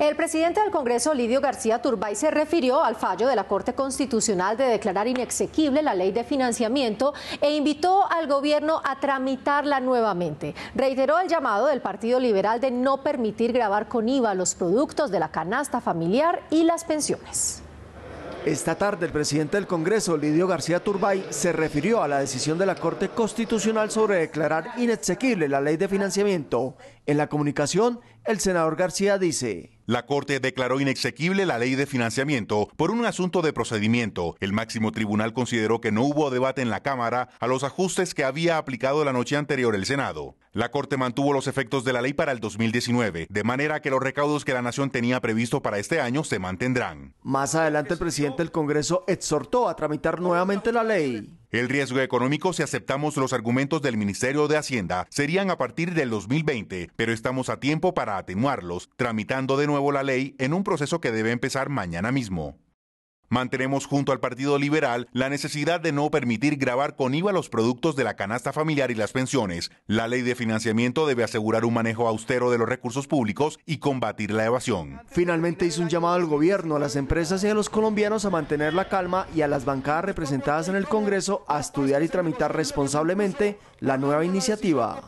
El presidente del Congreso, Lidio García Turbay, se refirió al fallo de la Corte Constitucional de declarar inexequible la ley de financiamiento e invitó al gobierno a tramitarla nuevamente. Reiteró el llamado del Partido Liberal de no permitir grabar con IVA los productos de la canasta familiar y las pensiones. Esta tarde el presidente del Congreso, Lidio García Turbay, se refirió a la decisión de la Corte Constitucional sobre declarar inexequible la ley de financiamiento. En la comunicación, el senador García dice. La Corte declaró inexequible la ley de financiamiento por un asunto de procedimiento. El máximo tribunal consideró que no hubo debate en la Cámara a los ajustes que había aplicado la noche anterior el Senado. La Corte mantuvo los efectos de la ley para el 2019, de manera que los recaudos que la nación tenía previsto para este año se mantendrán. Más adelante el presidente del Congreso exhortó a tramitar nuevamente la ley. El riesgo económico, si aceptamos los argumentos del Ministerio de Hacienda, serían a partir del 2020, pero estamos a tiempo para atenuarlos, tramitando de nuevo la ley en un proceso que debe empezar mañana mismo. Mantenemos junto al Partido Liberal la necesidad de no permitir grabar con IVA los productos de la canasta familiar y las pensiones. La ley de financiamiento debe asegurar un manejo austero de los recursos públicos y combatir la evasión. Finalmente hizo un llamado al gobierno, a las empresas y a los colombianos a mantener la calma y a las bancadas representadas en el Congreso a estudiar y tramitar responsablemente la nueva iniciativa.